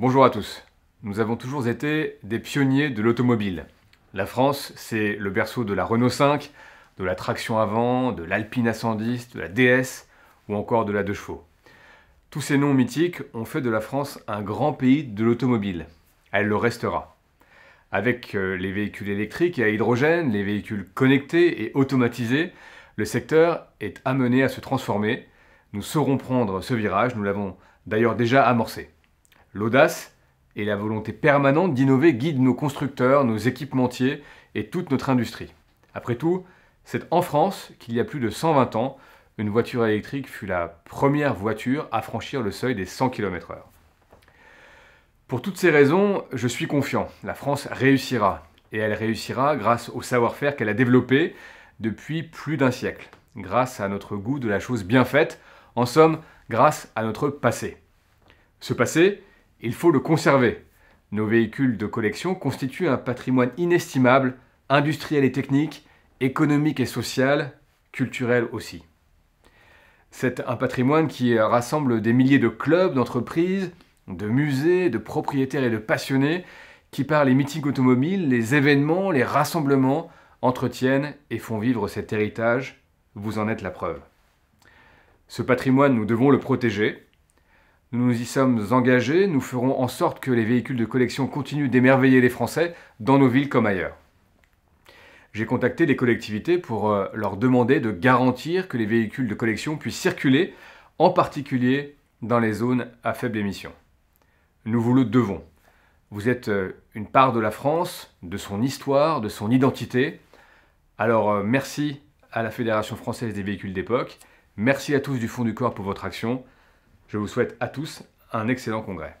Bonjour à tous. Nous avons toujours été des pionniers de l'automobile. La France, c'est le berceau de la Renault 5, de la traction avant, de l'Alpine A110, de la DS ou encore de la 2 chevaux. Tous ces noms mythiques ont fait de la France un grand pays de l'automobile. Elle le restera. Avec euh, les véhicules électriques et à hydrogène, les véhicules connectés et automatisés, le secteur est amené à se transformer. Nous saurons prendre ce virage, nous l'avons d'ailleurs déjà amorcé. L'audace et la volonté permanente d'innover guident nos constructeurs, nos équipementiers et toute notre industrie. Après tout, c'est en France qu'il y a plus de 120 ans, une voiture électrique fut la première voiture à franchir le seuil des 100 km/h. Pour toutes ces raisons, je suis confiant, la France réussira, et elle réussira grâce au savoir-faire qu'elle a développé depuis plus d'un siècle, grâce à notre goût de la chose bien faite, en somme, grâce à notre passé. Ce passé, il faut le conserver. Nos véhicules de collection constituent un patrimoine inestimable, industriel et technique, économique et social, culturel aussi. C'est un patrimoine qui rassemble des milliers de clubs, d'entreprises, de musées, de propriétaires et de passionnés qui par les meetings automobiles, les événements, les rassemblements entretiennent et font vivre cet héritage. Vous en êtes la preuve. Ce patrimoine, nous devons le protéger, nous nous y sommes engagés, nous ferons en sorte que les véhicules de collection continuent d'émerveiller les Français dans nos villes comme ailleurs. J'ai contacté les collectivités pour euh, leur demander de garantir que les véhicules de collection puissent circuler, en particulier dans les zones à faible émission. Nous vous le devons. Vous êtes euh, une part de la France, de son histoire, de son identité. Alors euh, merci à la Fédération française des véhicules d'époque, merci à tous du fond du corps pour votre action. Je vous souhaite à tous un excellent congrès.